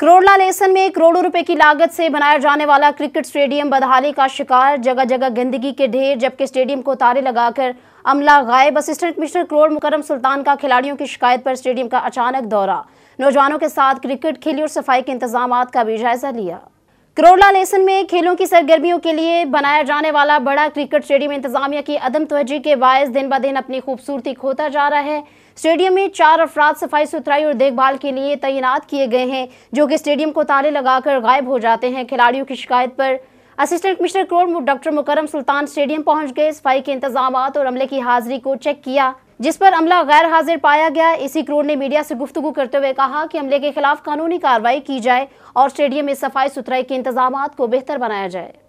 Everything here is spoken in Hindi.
करोड़ला लेसन में करोड़ों रुपए की लागत से बनाया जाने वाला क्रिकेट स्टेडियम बदहाली का शिकार जगह जगह गंदगी के ढेर जबकि स्टेडियम को तारे लगाकर अमला गायब असिस्टेंट कमिश्नर करोड़ मुकरम सुल्तान का खिलाड़ियों की शिकायत पर स्टेडियम का अचानक दौरा नौजवानों के साथ क्रिकेट खेली और सफाई के इंतजाम का भी जायजा लिया करोला लेसन में खेलों की सरगर्मियों के लिए बनाया जाने वाला बड़ा क्रिकेट स्टेडियम इंतजामिया की अदम तोजी के बायस दिन ब दिन अपनी खूबसूरती खोता जा रहा है स्टेडियम में चार अफराद सफाई सुथराई और देखभाल के लिए तैनात किए गए हैं जो कि स्टेडियम को ताले लगाकर गायब हो जाते हैं खिलाड़ियों की शिकायत पर असिस्टेंट कमिश्नर करोड़ डॉक्टर मुकरम सुल्तान स्टेडियम पहुँच गए सफाई के इंतजाम और अमले की हाजिरी को चेक किया जिस पर अमला गैर हाजिर पाया गया इसी क्रोड ने मीडिया से गुफ्तु करते हुए कहा कि हमले के खिलाफ कानूनी कार्रवाई की जाए और स्टेडियम में सफाई सुथराई के इंतजाम को बेहतर बनाया जाए